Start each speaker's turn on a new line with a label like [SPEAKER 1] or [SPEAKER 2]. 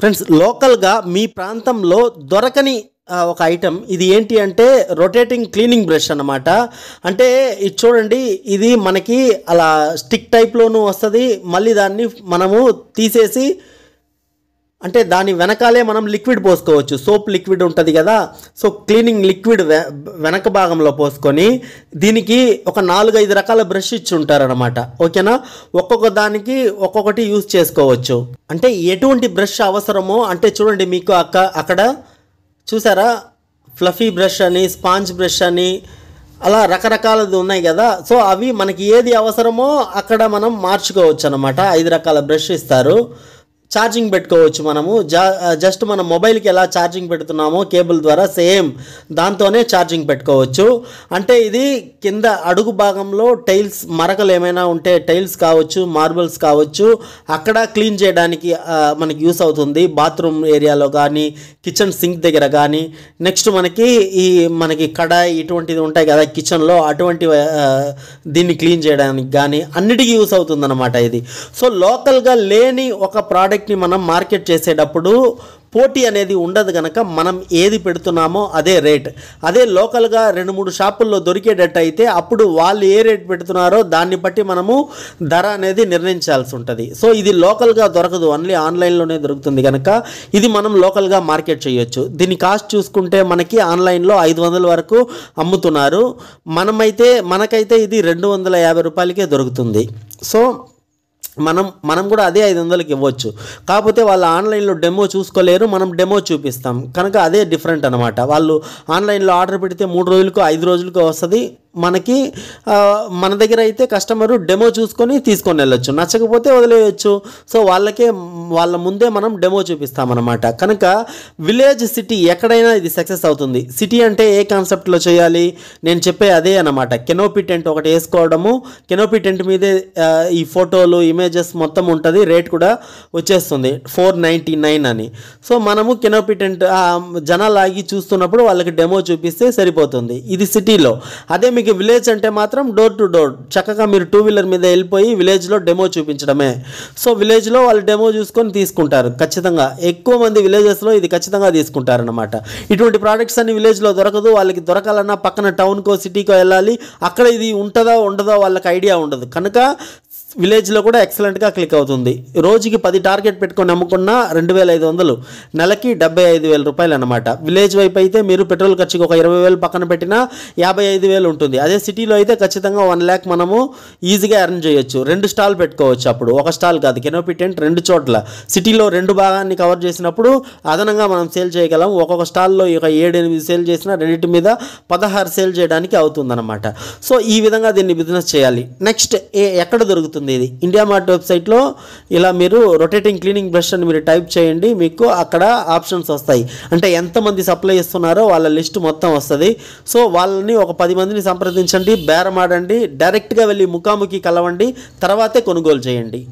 [SPEAKER 1] friends లోకల్గా మీ ప్రాంతంలో దొరకని ఒక ఐటెం ఇది ఏంటి అంటే రొటేటింగ్ క్లీనింగ్ బ్రష్ అనమాట అంటే ఇది చూడండి ఇది మనకి అలా స్టిక్ టైప్లోనూ వస్తుంది మళ్ళీ దాన్ని మనము తీసేసి అంటే దాని వెనకాలే మనం లిక్విడ్ పోసుకోవచ్చు సోప్ లిక్విడ్ ఉంటుంది కదా సో క్లీనింగ్ లిక్విడ్ వెనక భాగంలో పోసుకొని దీనికి ఒక నాలుగైదు రకాల బ్రష్ ఇచ్చి ఉంటారనమాట ఓకేనా ఒక్కొక్క దానికి ఒక్కొక్కటి యూజ్ చేసుకోవచ్చు అంటే ఎటువంటి బ్రష్ అవసరమో అంటే చూడండి మీకు అక్క అక్కడ చూసారా ఫ్లఫీ బ్రష్ అని స్పాంజ్ బ్రష్ అని అలా రకరకాలది ఉన్నాయి కదా సో అవి మనకి ఏది అవసరమో అక్కడ మనం మార్చుకోవచ్చు అనమాట ఐదు రకాల బ్రష్ ఇస్తారు ఛార్జింగ్ పెట్టుకోవచ్చు మనము జస్ట్ మన మొబైల్కి ఎలా ఛార్జింగ్ పెడుతున్నామో కేబుల్ ద్వారా సేమ్ దాంతోనే ఛార్జింగ్ పెట్టుకోవచ్చు అంటే ఇది కింద అడుగు భాగంలో టైల్స్ మరకలు ఏమైనా ఉంటే టైల్స్ కావచ్చు మార్బల్స్ కావచ్చు అక్కడ క్లీన్ చేయడానికి మనకి యూస్ అవుతుంది బాత్రూమ్ ఏరియాలో కానీ కిచెన్ సింక్ దగ్గర కానీ నెక్స్ట్ మనకి ఈ మనకి కడాయి ఇటువంటిది ఉంటాయి కదా కిచెన్లో అటువంటి దీన్ని క్లీన్ చేయడానికి కానీ అన్నిటికీ యూస్ అన్నమాట ఇది సో లోకల్గా లేని ఒక ప్రోడక్ట్ ప్రోడక్ట్ని మనం మార్కెట్ చేసేటప్పుడు పోటీ అనేది ఉండదు కనుక మనం ఏది పెడుతున్నామో అదే రేట్ అదే లోకల్గా రెండు మూడు షాపుల్లో దొరికేటట్టయితే అప్పుడు వాళ్ళు ఏ రేట్ పెడుతున్నారో దాన్ని బట్టి మనము ధర అనేది నిర్ణయించాల్సి ఉంటుంది సో ఇది లోకల్గా దొరకదు ఓన్లీ ఆన్లైన్లోనే దొరుకుతుంది కనుక ఇది మనం లోకల్గా మార్కెట్ చేయొచ్చు దీని కాస్ట్ చూసుకుంటే మనకి ఆన్లైన్లో ఐదు వందల వరకు అమ్ముతున్నారు మనమైతే మనకైతే ఇది రెండు వందల యాభై రూపాయలకే దొరుకుతుంది సో మనం మనం కూడా అదే ఐదు వందలకి ఇవ్వచ్చు కాకపోతే వాళ్ళు ఆన్లైన్లో డెమో చూసుకోలేరు మనం డెమో చూపిస్తాం కనుక అదే డిఫరెంట్ అనమాట వాళ్ళు ఆన్లైన్లో ఆర్డర్ పెడితే మూడు రోజులకు ఐదు రోజులకు వస్తుంది మనకి మన దగ్గర అయితే కస్టమరు డెమో చూసుకొని తీసుకొని వెళ్ళొచ్చు నచ్చకపోతే వదిలేయచ్చు సో వాళ్ళకే వాళ్ళ ముందే మనం డెమో చూపిస్తామన్నమాట కనుక విలేజ్ సిటీ ఎక్కడైనా ఇది సక్సెస్ అవుతుంది సిటీ అంటే ఏ కాన్సెప్ట్లో చేయాలి నేను చెప్పే అదే అనమాట కెనోపీ టెంట్ ఒకటి వేసుకోవడము కెనోపీ టెంట్ మీదే ఈ ఫోటోలు ఇమేజెస్ మొత్తం ఉంటుంది రేట్ కూడా వచ్చేస్తుంది ఫోర్ నైంటీ నైన్ అని సో మనము కెనోపీ టెంట్ జనాలు ఆగి చూస్తున్నప్పుడు వాళ్ళకి డెమో చూపిస్తే సరిపోతుంది ఇది సిటీలో అదే మీకు విలేజ్ అంటే మాత్రం డోర్ టు డోర్ చక్కగా మీరు టూ వీలర్ మీద వెళ్ళిపోయి విలేజ్లో డెమో చూపించడమే సో విలేజ్లో వాళ్ళు డెమో చూసుకొని తీసుకుంటారు ఖచ్చితంగా ఎక్కువ మంది విలేజెస్లో ఇది ఖచ్చితంగా తీసుకుంటారనమాట ఇటువంటి ప్రోడక్ట్స్ అన్ని విలేజ్లో దొరకదు వాళ్ళకి దొరకాలన్నా పక్కన టౌన్కో సిటీకో వెళ్ళాలి అక్కడ ఇది ఉంటుందో ఉండదో వాళ్ళకి ఐడియా ఉండదు కనుక విలేజ్లో కూడా ఎక్సలెంట్గా క్లిక్ అవుతుంది రోజుకి పది టార్గెట్ పెట్టుకొని అమ్ముకున్న రెండు వేల ఐదు వందలు నెలకి డెబ్బై ఐదు వేల రూపాయలు అనమాట విలేజ్ వైపు అయితే మీరు పెట్రోల్ ఖర్చుకి ఒక ఇరవై వేలు పక్కన పెట్టినా యాభై ఐదు వేలు ఉంటుంది అదే సిటీలో అయితే ఖచ్చితంగా వన్ ల్యాక్ మనము ఈజీగా ఎర్న్ చేయొచ్చు రెండు స్టాల్ పెట్టుకోవచ్చు అప్పుడు ఒక స్టాల్ కాదు కెనోపీ టెంట్ రెండు చోట్ల సిటీలో రెండు భాగాన్ని కవర్ చేసినప్పుడు అదనంగా మనం సేల్ చేయగలం ఒక్కొక్క స్టాల్లో ఒక ఏడెనిమిది సేల్ చేసినా రెండింటి మీద పదహారు సేల్ చేయడానికి అవుతుందన్నమాట సో ఈ విధంగా దీన్ని బిజినెస్ చేయాలి నెక్స్ట్ ఏ ఎక్కడ దొరుకుతుంది వస్తుంది ఇది ఇండియా మార్ట్ వెబ్సైట్లో ఇలా మీరు రొటేటింగ్ క్లీనింగ్ బ్రష్ అని మీరు టైప్ చేయండి మీకు అక్కడ ఆప్షన్స్ వస్తాయి అంటే ఎంతమంది సప్లై ఇస్తున్నారో వాళ్ళ లిస్ట్ మొత్తం వస్తుంది సో వాళ్ళని ఒక పది మందిని సంప్రదించండి బేరమాడండి డైరెక్ట్గా వెళ్ళి ముఖాముఖి కలవండి తర్వాతే కొనుగోలు చేయండి